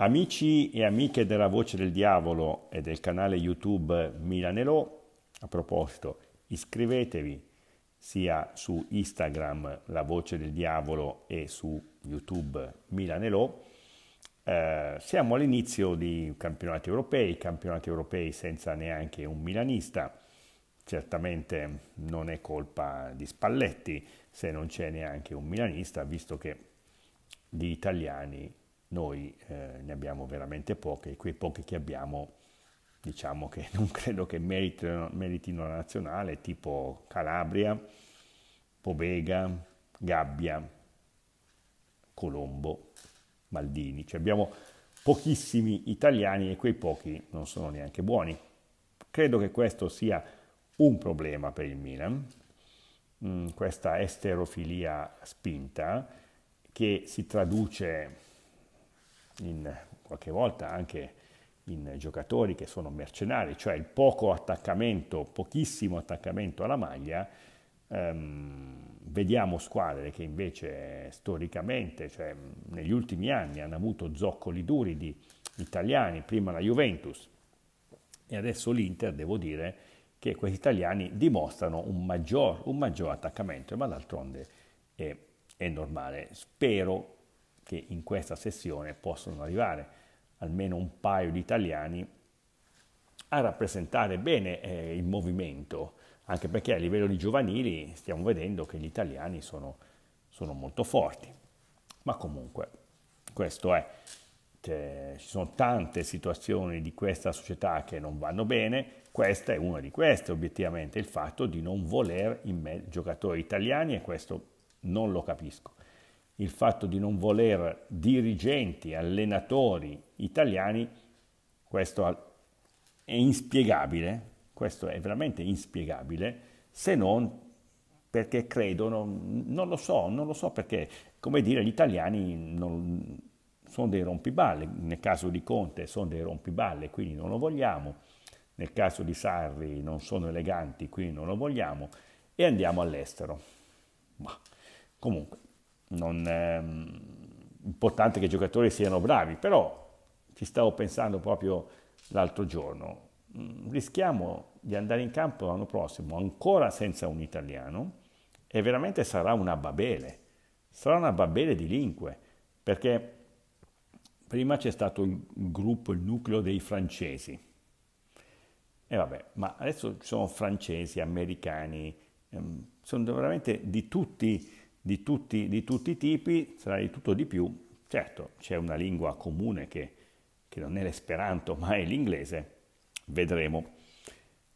Amici e amiche della Voce del Diavolo e del canale YouTube Milanelò, a proposito, iscrivetevi sia su Instagram La Voce del Diavolo e su YouTube Milanelò. Eh, siamo all'inizio di campionati europei, campionati europei senza neanche un milanista. Certamente non è colpa di Spalletti se non c'è neanche un milanista, visto che gli italiani noi eh, ne abbiamo veramente poche e quei pochi che abbiamo diciamo che non credo che meritino, meritino la nazionale, tipo Calabria, Povega, Gabbia, Colombo, Maldini. Cioè abbiamo pochissimi italiani e quei pochi non sono neanche buoni. Credo che questo sia un problema per il Milan, mm, questa esterofilia spinta che si traduce in, qualche volta anche in giocatori che sono mercenari, cioè il poco attaccamento, pochissimo attaccamento alla maglia, ehm, vediamo squadre che invece storicamente, cioè negli ultimi anni, hanno avuto zoccoli duri di italiani, prima la Juventus e adesso l'Inter, devo dire che questi italiani dimostrano un maggior, un maggior attaccamento, ma d'altronde è, è normale. Spero che in questa sessione possono arrivare almeno un paio di italiani a rappresentare bene eh, il movimento, anche perché a livello di giovanili stiamo vedendo che gli italiani sono, sono molto forti. Ma comunque, questo è, cioè, ci sono tante situazioni di questa società che non vanno bene, questa è una di queste obiettivamente, il fatto di non voler in me giocatori italiani e questo non lo capisco il fatto di non voler dirigenti, allenatori italiani, questo è inspiegabile, questo è veramente inspiegabile, se non perché credono, non lo so, non lo so perché, come dire, gli italiani non, sono dei rompiballe, nel caso di Conte sono dei rompiballe, quindi non lo vogliamo, nel caso di Sarri non sono eleganti, quindi non lo vogliamo, e andiamo all'estero. Ma comunque, non è mm, importante che i giocatori siano bravi, però ci stavo pensando proprio l'altro giorno, mm, rischiamo di andare in campo l'anno prossimo ancora senza un italiano e veramente sarà una babele, sarà una babele di lingue, perché prima c'è stato il gruppo, il nucleo dei francesi, e vabbè, ma adesso ci sono francesi, americani, ehm, sono veramente di tutti di tutti, di tutti i tipi, tra di tutto di più. Certo, c'è una lingua comune che, che non è l'esperanto, ma è l'inglese. Vedremo.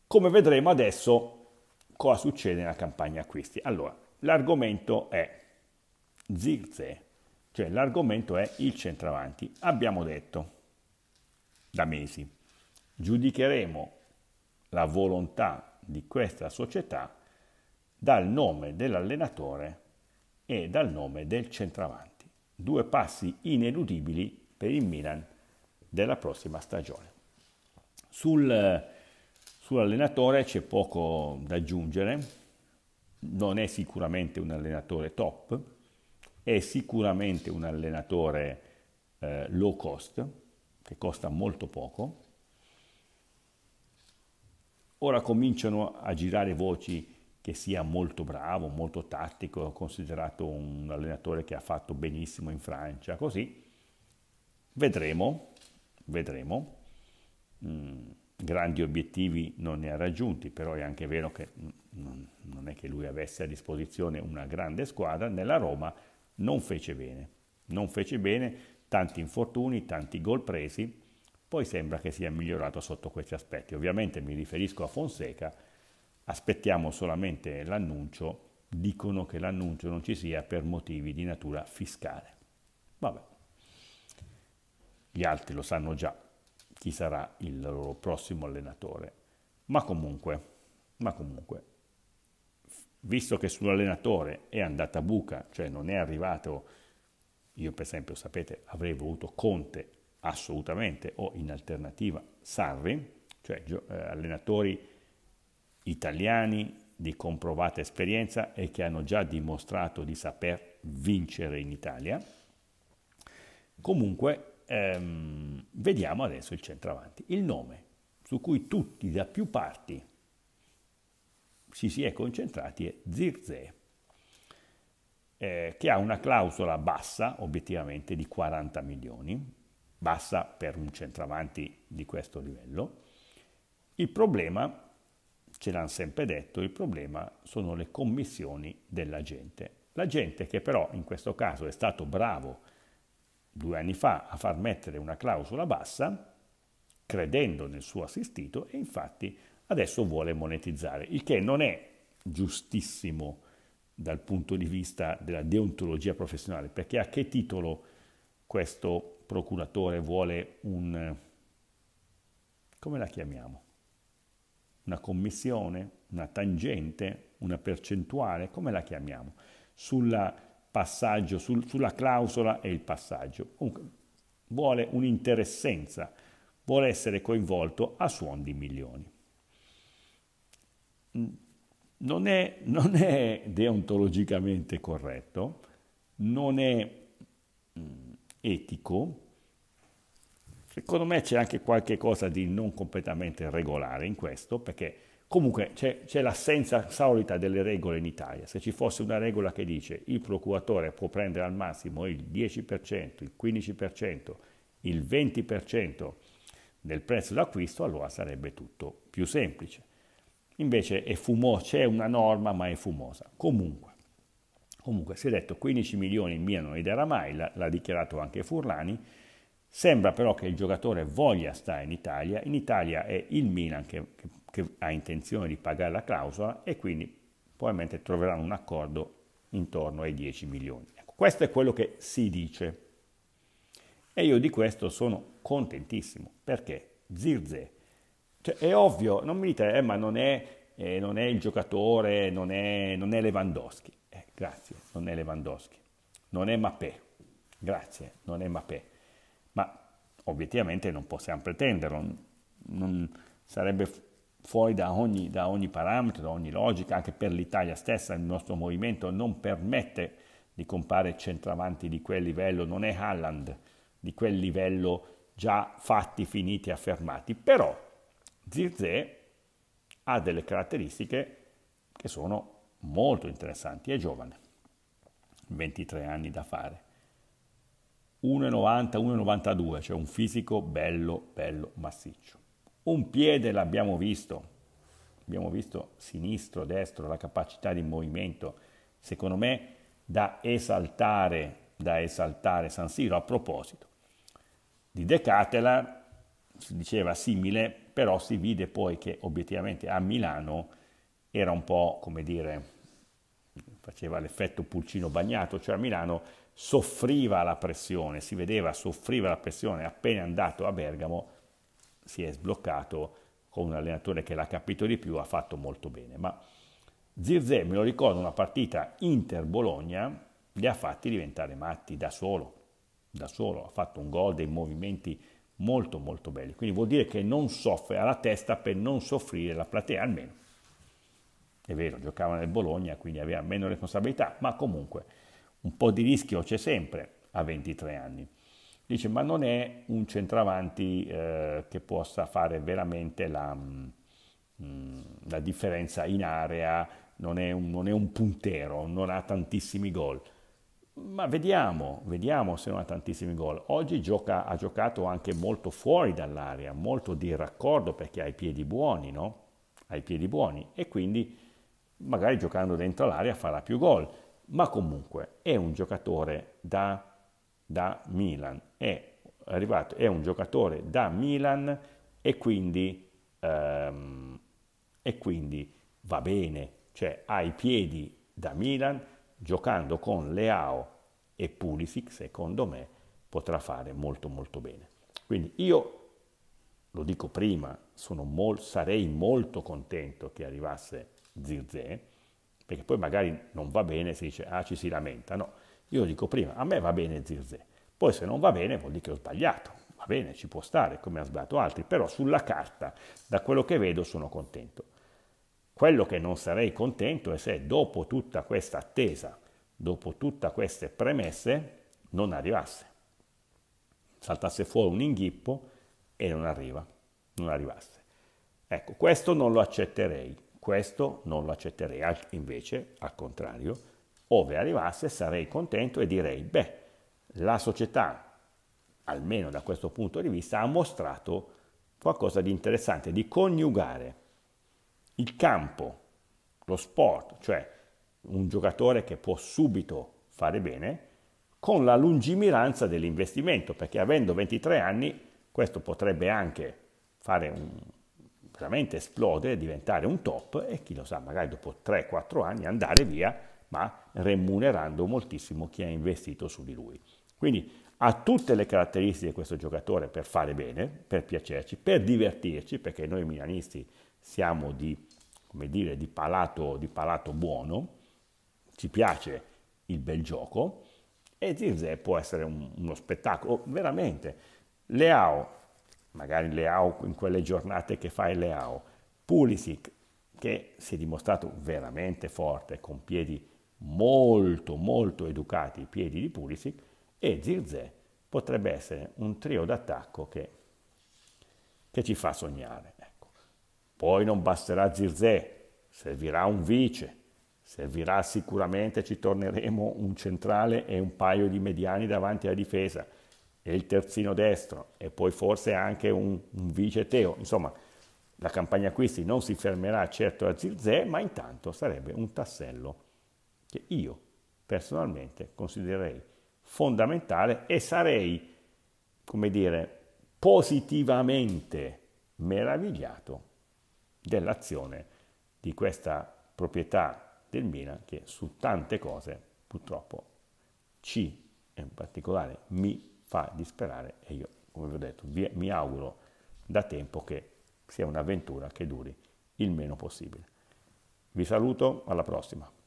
Come vedremo adesso cosa succede nella campagna acquisti. Allora, l'argomento è Zirze, cioè l'argomento è il centravanti. Abbiamo detto da mesi, giudicheremo la volontà di questa società dal nome dell'allenatore e dal nome del centravanti. Due passi ineludibili per il Milan della prossima stagione. Sul, sull'allenatore c'è poco da aggiungere, non è sicuramente un allenatore top, è sicuramente un allenatore eh, low cost, che costa molto poco. Ora cominciano a girare voci che sia molto bravo, molto tattico, considerato un allenatore che ha fatto benissimo in Francia, così vedremo, vedremo. Mm, grandi obiettivi non ne ha raggiunti, però è anche vero che mm, non è che lui avesse a disposizione una grande squadra, nella Roma non fece bene, non fece bene, tanti infortuni, tanti gol presi, poi sembra che sia migliorato sotto questi aspetti. Ovviamente mi riferisco a Fonseca, aspettiamo solamente l'annuncio, dicono che l'annuncio non ci sia per motivi di natura fiscale. Vabbè, gli altri lo sanno già chi sarà il loro prossimo allenatore, ma comunque, ma comunque visto che sull'allenatore è andata a buca, cioè non è arrivato, io per esempio sapete avrei voluto Conte assolutamente o in alternativa Sarri, cioè eh, allenatori italiani di comprovata esperienza e che hanno già dimostrato di saper vincere in Italia. Comunque, ehm, vediamo adesso il centravanti. Il nome su cui tutti da più parti si si è concentrati è Zirze, eh, che ha una clausola bassa, obiettivamente di 40 milioni, bassa per un centravanti di questo livello. Il problema ce l'hanno sempre detto, il problema sono le commissioni della gente. La gente che però in questo caso è stato bravo due anni fa a far mettere una clausola bassa, credendo nel suo assistito, e infatti adesso vuole monetizzare, il che non è giustissimo dal punto di vista della deontologia professionale, perché a che titolo questo procuratore vuole un... come la chiamiamo? una commissione, una tangente, una percentuale, come la chiamiamo, sulla passaggio, sul, sulla clausola e il passaggio. Comunque vuole un'interessenza, vuole essere coinvolto a suon di milioni. Mm, non è, non è deontologicamente corretto, non è mm, etico, Secondo me c'è anche qualche cosa di non completamente regolare in questo, perché comunque c'è, c'è l'assenza solita delle regole in Italia. Se ci fosse una regola che dice il procuratore può prendere al massimo il 10%, il 15%, il 20% del prezzo d'acquisto, allora sarebbe tutto più semplice. Invece è fumo, c'è una norma ma è fumosa. Comunque, comunque si è detto 15 milioni in inviano ai Deramail, l'ha dichiarato anche Furlani, Sembra però che il giocatore voglia stare in Italia, in Italia è il Milan che, che, che ha intenzione di pagare la clausola e quindi probabilmente troveranno un accordo intorno ai 10 milioni. Ecco, questo è quello che si dice e io di questo sono contentissimo perché Zirze, cioè, è ovvio, non mi dite, eh, ma non è, eh, non è, il giocatore, non è, non è Lewandowski, eh, grazie, non è Lewandowski, non è Mappé, grazie, non è Mappé ma obiettivamente non possiamo pretenderlo, non sarebbe fuori da ogni, da ogni, parametro, da ogni logica, anche per l'Italia stessa il nostro movimento non permette di compare centravanti di quel livello, non è Halland di quel livello già fatti, finiti, affermati, però Zirze ha delle caratteristiche che sono molto interessanti, è giovane, 23 anni da fare 1,90, 1,92, cioè un fisico bello, bello massiccio. Un piede l'abbiamo visto, abbiamo visto sinistro, destro, la capacità di movimento, secondo me da esaltare, da esaltare San Siro. A proposito, di Decatela si diceva simile, però si vide poi che obiettivamente a Milano era un po', come dire, faceva l'effetto pulcino bagnato, cioè a Milano soffriva la pressione, si vedeva soffriva la pressione, appena andato a Bergamo si è sbloccato con un allenatore che l'ha capito di più, ha fatto molto bene. Ma Zirze, me lo ricordo, una partita Inter-Bologna, li ha fatti diventare matti da solo, da solo, ha fatto un gol, dei movimenti molto molto belli, quindi vuol dire che non soffre, ha la testa per non soffrire la platea, almeno. È vero, giocava nel Bologna, quindi aveva meno responsabilità, ma comunque un po' di rischio c'è sempre a 23 anni. Dice, ma non è un centravanti eh, che possa fare veramente la, mm, la differenza in area, non è, un, non è, un, puntero, non ha tantissimi gol. Ma vediamo, vediamo se non ha tantissimi gol. Oggi gioca, ha giocato anche molto fuori dall'area, molto di raccordo perché ha i piedi buoni, no? Ha i piedi buoni e quindi magari giocando dentro l'area farà più gol ma comunque è un giocatore da, da Milan, è, arrivato, è un giocatore da Milan e quindi, ehm, e quindi va bene, cioè ha i piedi da Milan, giocando con Leao e Pulisic, secondo me, potrà fare molto molto bene. Quindi io, lo dico prima, mol, sarei molto contento che arrivasse Zirze, perché poi magari non va bene si dice ah ci si lamenta, no, io dico prima a me va bene Zirze, poi se non va bene vuol dire che ho sbagliato, va bene, ci può stare come ha sbagliato altri, però sulla carta da quello che vedo sono contento. Quello che non sarei contento è se dopo tutta questa attesa, dopo tutte queste premesse, non arrivasse. Saltasse fuori un inghippo e non arriva, non arrivasse. Ecco, questo non lo accetterei. Questo non lo accetterei, invece, al contrario, ove arrivasse sarei contento e direi, beh, la società, almeno da questo punto di vista, ha mostrato qualcosa di interessante, di coniugare il campo, lo sport, cioè un giocatore che può subito fare bene, con la lungimiranza dell'investimento, perché avendo 23 anni questo potrebbe anche fare un, veramente esplodere, diventare un top e chi lo sa, magari dopo 3-4 anni andare via, ma remunerando moltissimo chi ha investito su di lui. Quindi ha tutte le caratteristiche questo giocatore per fare bene, per piacerci, per divertirci, perché noi milanisti siamo di, dire, di, palato, di palato buono, ci piace il bel gioco e Zirze può essere un, uno spettacolo, oh, veramente. Leao magari Leao in quelle giornate che fai Leao, Pulisic che si è dimostrato veramente forte con piedi molto molto educati, i piedi di Pulisic e Zirze potrebbe essere un trio d'attacco che, che ci fa sognare. Ecco. Poi non basterà Zirze, servirà un vice, servirà sicuramente, ci torneremo, un centrale e un paio di mediani davanti alla difesa e il terzino destro e poi forse anche un, un vice Teo, insomma la campagna acquisti non si fermerà certo a Zilzè, ma intanto sarebbe un tassello che io personalmente considererei fondamentale e sarei, come dire, positivamente meravigliato dell'azione di questa proprietà del Milan che su tante cose purtroppo ci, in particolare mi fa disperare e io, come vi ho detto, vi, mi auguro da tempo che sia un'avventura che duri il meno possibile. Vi saluto, alla prossima.